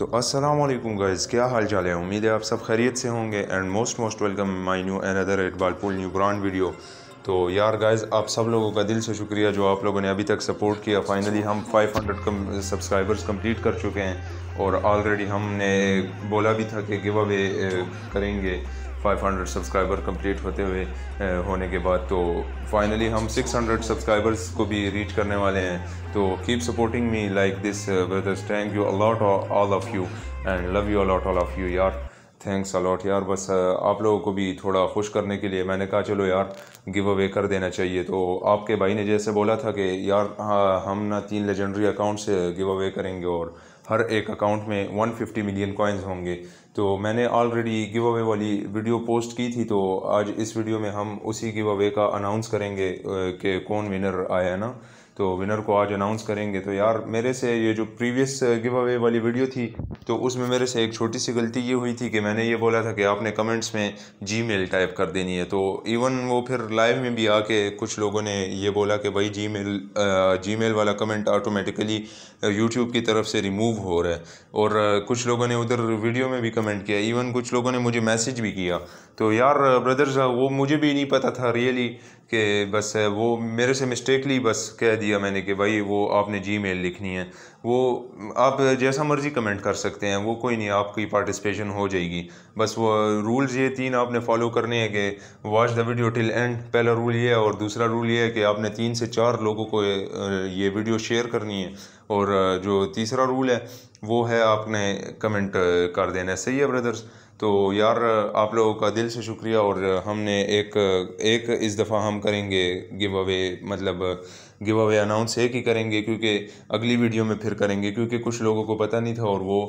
तो वालेकुम गाइज़ क्या हाल चाल है उम्मीद है आप सब खैरियत से होंगे and most most welcome my new another eight ball pool new brand video तो यार गाइज़ आप सब लोगों का दिल से शुक्रिया जो आप लोगों ने अभी तक सपोर्ट किया फाइनली हम 500 कम सब्सक्राइबर्स कंप्लीट कर चुके हैं और ऑलरेडी हमने बोला भी था कि गिव अवे करेंगे 500 सब्सक्राइबर कंप्लीट होते हुए होने के बाद तो फाइनली हम 600 सब्सक्राइबर्स को भी रीच करने वाले हैं तो keep supporting me like this brothers thank you a lot all of you and love you a lot all of you यार थैंक्स अलॉट यार बस आप लोगों को भी थोड़ा खुश करने के लिए मैंने कहा चलो यार गिव अवे कर देना चाहिए तो आपके भाई ने जैसे बोला था कि यार हाँ हम ना तीन लेजेंडरी अकाउंट से गिव अवे करेंगे और हर एक अकाउंट में 150 मिलियन कॉइन्स होंगे तो मैंने ऑलरेडी गिव अवे वाली वीडियो पोस्ट की थी तो आज इस वीडियो में हम उसी गिव अवे का अनाउंस करेंगे कि कौन विनर आया ना तो विनर को आज अनाउंस करेंगे तो यार मेरे से ये जो प्रीवियस गिव अवे वाली वीडियो थी तो उसमें मेरे से एक छोटी सी गलती ये हुई थी कि मैंने ये बोला था कि आपने कमेंट्स में जी मेल टाइप कर देनी है तो इवन वो फिर लाइव में भी आके कुछ लोगों ने ये बोला कि भाई जी मेल जी मेल वाला कमेंट ऑटोमेटिकली यूट्यूब की तरफ से रिमूव हो रहा है और uh, कुछ लोगों ने उधर वीडियो में भी कमेंट किया इवन कुछ लोगों ने मुझे मैसेज भी किया तो यार ब्रदर्स uh, uh, वो मुझे भी नहीं पता था रियली कि बस वो मेरे से मिस्टेकली बस कह दिया दिया मैंने कि भाई वो आपने जी मेल लिखनी है वो आप जैसा मर्ज़ी कमेंट कर सकते हैं वो कोई नहीं आपकी पार्टिसिपेशन हो जाएगी बस वो रूल्स ये तीन आपने फॉलो करने हैं कि watch the video till end पहला रूल ये है और दूसरा रूल ये है कि आपने तीन से चार लोगों को ये वीडियो शेयर करनी है और जो तीसरा रूल है वो है आपने कमेंट कर देना सही है ब्रदर्स तो यार आप लोगों का दिल से शुक्रिया और हमने एक एक इस दफ़ा हम करेंगे गिव अवे मतलब गिव अवे अनाउंस एक ही करेंगे क्योंकि अगली वीडियो में फिर करेंगे क्योंकि कुछ लोगों को पता नहीं था और वो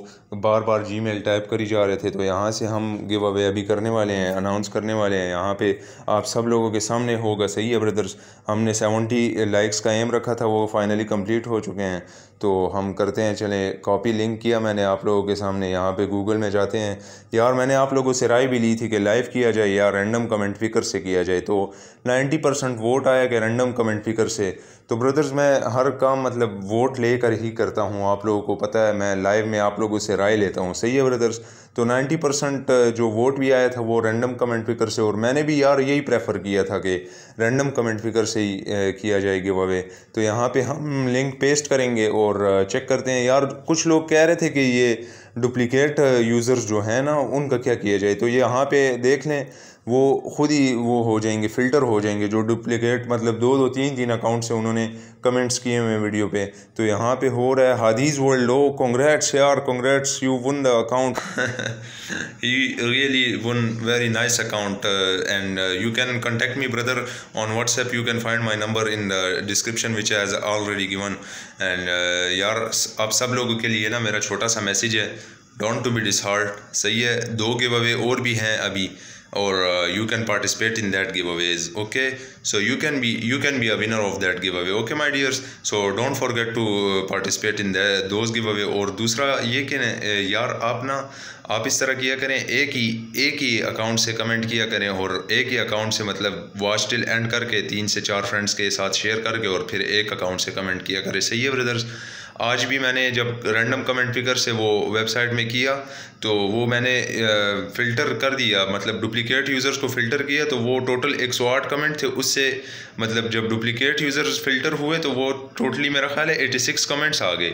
बार बार जी मेल टाइप करी जा रहे थे तो यहाँ से हम गिव अवे अभी करने वाले हैं अनाउंस करने वाले हैं यहाँ पे आप सब लोगों के सामने होगा सही है ब्रदर्स हमने सेवेंटी लाइक्स का एम रखा था वो फाइनली कम्प्लीट हो चुके हैं तो हम करते हैं चलें कॉपी लिंक किया मैंने आप लोगों के सामने यहाँ पे गूगल में जाते हैं यार मैंने आप लोगों से राय भी ली थी कि लाइव किया जाए या रैंडम कमेंट फिकर से किया जाए तो 90 परसेंट वोट आया कि रैंडम कमेंट फिकर से तो ब्रदर्स मैं हर काम मतलब वोट लेकर ही करता हूँ आप लोगों को पता है मैं लाइव में आप लोगों से राय लेता हूँ सही है ब्रदर्स तो 90 परसेंट जो वोट भी आया था वो रैंडम कमेंट फिकर से और मैंने भी यार यही प्रेफर किया था कि रैंडम कमेंट फिकर से ही किया जाएगी वावे तो यहाँ पे हम लिंक पेस्ट करेंगे और चेक करते हैं यार कुछ लोग कह रहे थे कि ये डुप्लिकेट यूज़र्स uh, जो हैं ना उनका क्या किया जाए तो यहाँ पे देख लें वो खुद ही वो हो जाएंगे फ़िल्टर हो जाएंगे जो डुप्लिकेट मतलब दो दो तीन तीन अकाउंट से उन्होंने कमेंट्स किए हुए वीडियो पे तो यहाँ पे हो रहा है हादीज़ वर्ल्ड लो कॉन्ग्रेट्स यार congrats you won the account you really won very nice account and you can contact me brother on WhatsApp you can find my number in the description which has already given and यार आप सब लोगों के लिए ना मेरा छोटा सा मैसेज है डोंट टू बी डिसहार्ट सही है दो गिव अवे और भी हैं अभी और you can participate in that giveaways okay so you can be you can be a winner of that giveaway okay my dears so don't forget to participate in those giveaway और दूसरा ये कि uh, यार आप ना आप इस तरह किया करें एक ही एक ही अकाउंट से कमेंट किया करें और एक ही अकाउंट से मतलब वॉच टिल एंड करके तीन से चार फ्रेंड्स के साथ शेयर करके और फिर एक अकाउंट से कमेंट किया करें सही है ब्रदर्स आज भी मैंने जब रैंडम कमेंट फिकर से वो वेबसाइट में किया तो वो मैंने फ़िल्टर कर दिया मतलब डुप्लिकेट यूज़र्स को फ़िल्टर किया तो वो टोटल 108 कमेंट थे उससे मतलब जब डुप्लिकेट यूज़र्स फ़िल्टर हुए तो वो टोटली मेरा ख्याल है 86 कमेंट्स आ गए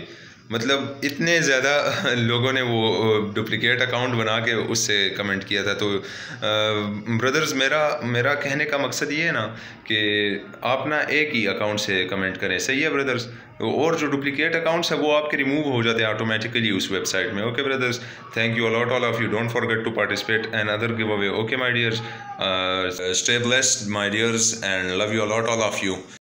मतलब इतने ज़्यादा लोगों ने वो डुप्लिकेट अकाउंट बना के उससे कमेंट किया था तो ब्रदर्स मेरा मेरा कहने का मकसद ये है ना कि आप ना एक ही अकाउंट से कमेंट करें सही है ब्रदर्स तो और जो डुप्लिकेट अकाउंट्स है वो आपके रिमूव हो जाते हैं ऑटोमेटिकली उस वेबसाइट में okay brothers thank you a lot all of you don't forget to participate and other giveaway okay my dears stay blessed my dears and love you a lot all of you